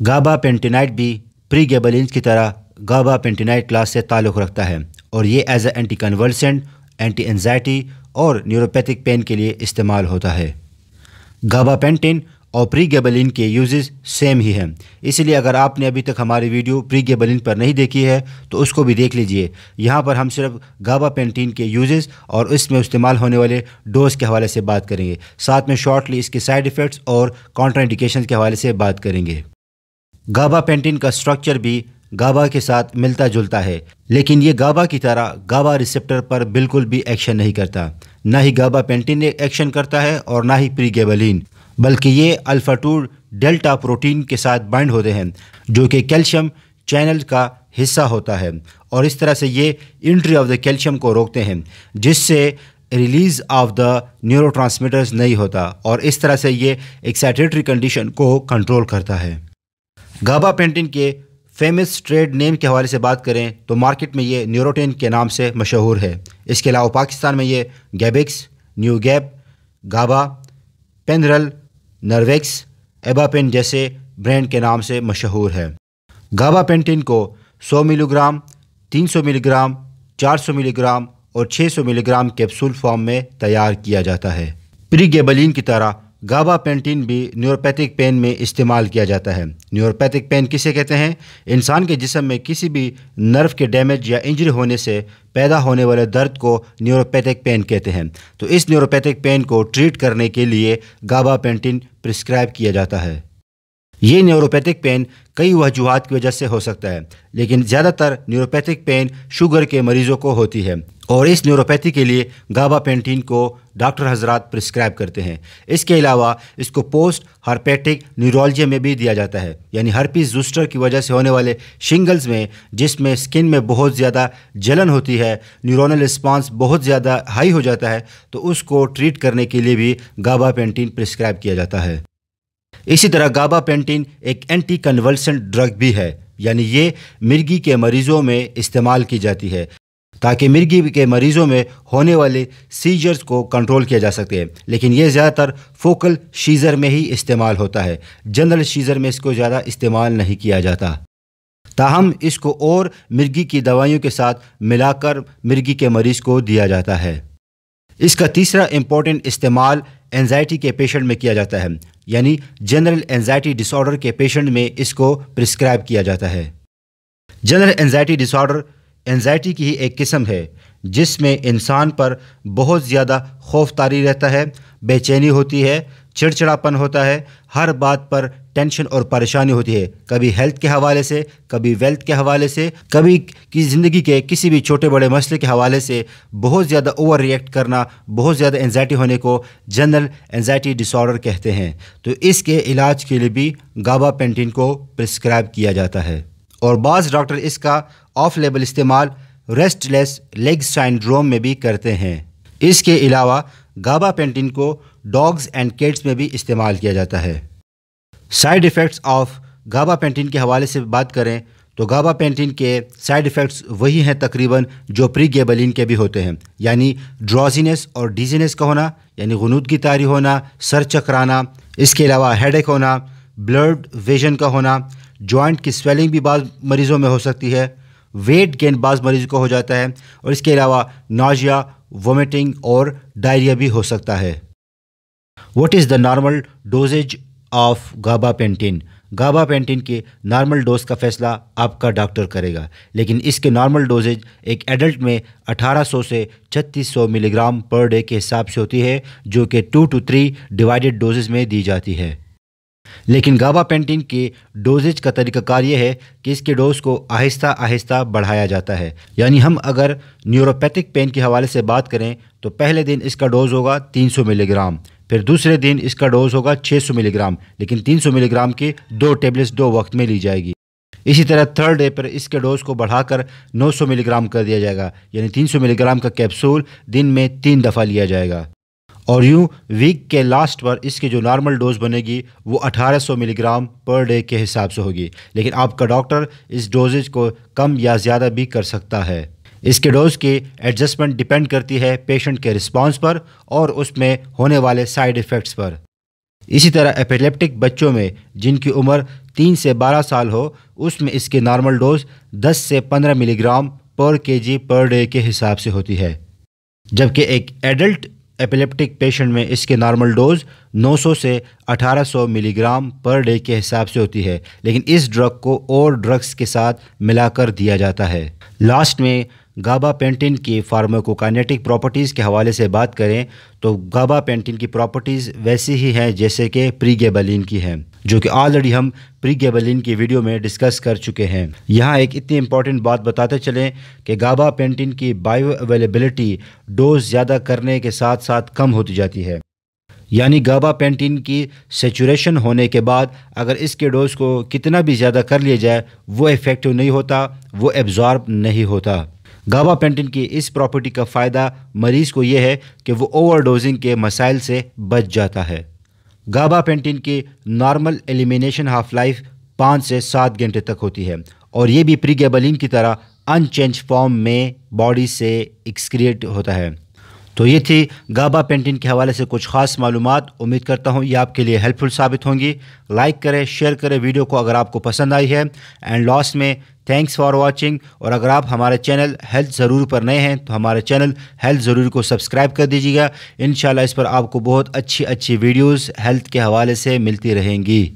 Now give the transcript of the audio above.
गाबा पेंटिनाइट भी प्री गेबलिन की तरह गाबा पेंटिनाइट क्लास से ताल्लुक़ रखता है और ये as a anti convulsant anti anxiety और न्यूरोपैथिक पेन के लिए इस्तेमाल होता है गाबा पेंटिन और प्री गेबलिन के यूजेस सेम ही हैं इसलिए अगर आपने अभी तक हमारी वीडियो प्री गेबलिन पर नहीं देखी है तो उसको भी देख लीजिए यहाँ पर हम सिर्फ गाबा पेंटिन के यूजेस और इसमें इस्तेमाल होने वाले डोज के हवाले से बात करेंगे साथ में शॉर्टली इसके साइड इफ़ेक्ट्स और कॉन्ट्राइंडिकेशन के हवाले से बात करेंगे गाबा पेंटिन का स्ट्रक्चर भी गाबा के साथ मिलता जुलता है लेकिन ये गाबा की तरह गाबा रिसेप्टर पर बिल्कुल भी एक्शन नहीं करता ना ही गाबा पेंटिन एक्शन करता है और ना ही प्रीगेबलिन बल्कि ये अल्फा टू डेल्टा प्रोटीन के साथ बाइंड होते हैं जो कि कैल्शियम चैनल का हिस्सा होता है और इस तरह से ये इंट्री ऑफ द कैल्शियम को रोकते हैं जिससे रिलीज़ ऑफ द न्यूरो नहीं होता और इस तरह से ये एक्साइटेटरी कंडीशन को कंट्रोल करता है गाबा पेंटिन के फेमस ट्रेड नेम के हवाले से बात करें तो मार्केट में ये न्यूरोटेन के नाम से मशहूर है इसके अलावा पाकिस्तान में ये गैबिक्स न्यू गैप गाबा पेनरल नर्वेक्स एबापेन जैसे ब्रांड के नाम से मशहूर है गाबा पेंटिन को 100 मिलीग्राम 300 मिलीग्राम 400 मिलीग्राम और 600 मिलीग्राम कैप्सूल फॉर्म में तैयार किया जाता है प्रीगेबलिन की तरह गाबा पेंटिन भी न्यूरोपैथिक पेन में इस्तेमाल किया जाता है न्यूरोपैथिक पेन किसे कहते हैं इंसान के जिसम में किसी भी नर्व के डैमेज या इंजरी होने से पैदा होने वाले दर्द को न्यूरोपैथिक पेन कहते हैं तो इस न्यूरोपैथिक पेन को ट्रीट करने के लिए गाबा पेंटिन प्रिस्क्राइब किया जाता है ये न्यूरोपैथिक पेन कई वजूहत की वजह से हो सकता है लेकिन ज़्यादातर न्यूरोपैथिक पेन शुगर के मरीज़ों को होती है और इस न्यूरोपैथी के लिए गाबा पेंटीन को डॉक्टर हजरात प्रिस्क्राइब करते हैं इसके अलावा इसको पोस्ट हार्पेटिक न्यूरोलॉजी में भी दिया जाता है यानी हर्पीस जूस्टर की वजह से होने वाले शिंगल्स में जिसमें स्किन में बहुत ज़्यादा जलन होती है न्यूरोनल रिस्पॉन्स बहुत ज़्यादा हाई हो जाता है तो उसको ट्रीट करने के लिए भी गाबा पेंटीन प्रिस्क्राइब किया जाता है इसी तरह गाबा पेंटीन एक एंटी कन्वर्सेंट ड्रग भी है यानी ये मिर्गी के मरीजों में इस्तेमाल की जाती है ताकि मिर्गी के मरीज़ों में होने वाले सीजर्स को कंट्रोल किया जा सके लेकिन ये ज़्यादातर फोकल शीज़र में ही इस्तेमाल होता है जनरल शीज़र में इसको ज़्यादा इस्तेमाल नहीं किया जाता ताहम इसको और मिर्गी की दवाइयों के साथ मिलाकर मिर्गी के मरीज़ को दिया जाता है इसका तीसरा इम्पोर्टेंट इस्तेमाल एनजाइटी के पेशेंट में किया जाता है यानी जनरल एनजाइटी डिसऑर्डर के पेशेंट में इसको प्रिस्क्राइब किया जाता है जनरल एनजाइटी डिसऑर्डर एनजाइटी की ही एक किस्म है जिसमें इंसान पर बहुत ज़्यादा खौफ तारी रहता है बेचैनी होती है चिड़चिड़ापन होता है हर बात पर टेंशन और परेशानी होती है कभी हेल्थ के हवाले से कभी वेल्थ के हवाले से कभी की ज़िंदगी के किसी भी छोटे बड़े मसले के हवाले से बहुत ज़्यादा ओवर रिएक्ट करना बहुत ज़्यादा एनजाइटी होने को जनरल एनजाइटी डिसऑर्डर कहते हैं तो इसके इलाज के लिए भी गाबा पेंटिन को प्रिस्क्राइब किया जाता है और बाज़ डॉक्टर इसका ऑफ लेबल इस्तेमाल रेस्टलेस लेग सैंड्रोम में भी करते हैं इसके अलावा गाबा पेंटिन को डॉग्स एंड किड्स में भी इस्तेमाल किया जाता है side effects of gabapentin के हवाले से बात करें तो गाबा पेंटिन के साइड इफ़ेक्ट्स वही हैं तकरीबन जो प्री गेबलिन के भी होते हैं यानी ड्रॉजीनेस और डिजीनेस का होना यानी गनूद की तारी होना सर चकराना इसके अलावा हेडेक होना ब्लर्ड विजन का होना जॉइंट की स्वेलिंग भी बाद मरीज़ों में हो सकती है वेट गेन बाज मरीज को हो जाता है और इसके अलावा नाजिया वोमिटिंग और डायरिया भी हो सकता है what is the normal doses of gabapentin gabapentin के नॉर्मल डोज का फैसला आपका डॉक्टर करेगा लेकिन इसके नॉर्मल डोजेज एक एडल्ट में 1800 से 3600 मिलीग्राम पर डे के हिसाब से होती है जो कि two to three divided doses में दी जाती है लेकिन गाबा पेंटिन के डोजेज का तरीकाकार यह है कि इसके डोज को आहिस्ता आहिस्ता बढ़ाया जाता है यानी हम अगर न्यूरोपैथिक पेन के हवाले से बात करें तो पहले दिन इसका डोज होगा 300 मिलीग्राम फिर दूसरे दिन इसका डोज होगा 600 मिलीग्राम लेकिन 300 मिलीग्राम की दो टेबलेट्स दो वक्त में ली जाएगी इसी तरह थर्ड डे पर इसके डोज को बढ़ाकर 900 मिलीग्राम कर दिया जाएगा यानी 300 मिलीग्राम का कैप्सूल दिन में तीन दफ़ा लिया जाएगा और यूँ वीक के लास्ट पर इसकी जो नॉर्मल डोज बनेगी वो 1800 मिलीग्राम पर डे के हिसाब से होगी लेकिन आपका डॉक्टर इस डोजेज को कम या ज़्यादा भी कर सकता है इसके डोज की एडजस्टमेंट डिपेंड करती है पेशेंट के रिस्पांस पर और उसमें होने वाले साइड इफ़ेक्ट्स पर इसी तरह एपिलेप्टिक बच्चों में जिनकी उम्र तीन से बारह साल हो उसमें इसकी नॉर्मल डोज दस से पंद्रह मिलीग्राम पर के जी पर डे के हिसाब से होती है जबकि एक एडल्ट एपिलेप्टिक पेशेंट में इसके नॉर्मल डोज 900 से 1800 मिलीग्राम पर डे के हिसाब से होती है लेकिन इस ड्रग को और ड्रग्स के साथ मिलाकर दिया जाता है लास्ट में गाबा पेंटिन की फार्माकोकाइनेटिक प्रॉपर्टीज़ के हवाले से बात करें तो गाबा पेंटिन की प्रॉपर्टीज़ वैसी ही हैं जैसे कि प्रीगेबलिन की हैं जो कि ऑलरेडी हम प्रीगेबलिन की वीडियो में डिस्कस कर चुके हैं यहाँ एक इतनी इंपॉर्टेंट बात बताते चलें कि गाबा पेंटिन की बायो अवेलेबिलिटी डोज ज़्यादा करने के साथ साथ कम होती जाती है यानी गाबा पेंटिन की सेचुरेशन होने के बाद अगर इसके डोज को कितना भी ज़्यादा कर लिया जाए वो इफ़ेक्टिव नहीं होता वो एब्ज़ॉर्ब नहीं होता गाबा पेंटिन की इस प्रॉपर्टी का फ़ायदा मरीज़ को यह है कि वो ओवरडोजिंग के मसाइल से बच जाता है गाबा पेंटिन की नॉर्मल एलिमिनेशन हाफ लाइफ पाँच से सात घंटे तक होती है और ये भी प्रीगेबलिन की तरह अनचेंज फॉर्म में बॉडी से एक्सक्रिएट होता है तो ये थी गाबा पेंटिन के हवाले से कुछ खास मालूम उम्मीद करता हूँ ये आपके लिए हेल्पफुल साबित होंगी लाइक करें शेयर करें वीडियो को अगर आपको पसंद आई है एंड लास्ट में थैंक्स फॉर वॉचिंग और अगर आप हमारे चैनल हेल्थ ज़रूर पर नए हैं तो हमारे चैनल हेल्थ ज़रूर को सब्सक्राइब कर दीजिएगा इन इस पर आपको बहुत अच्छी अच्छी वीडियोज़ हेल्थ के हवाले से मिलती रहेंगी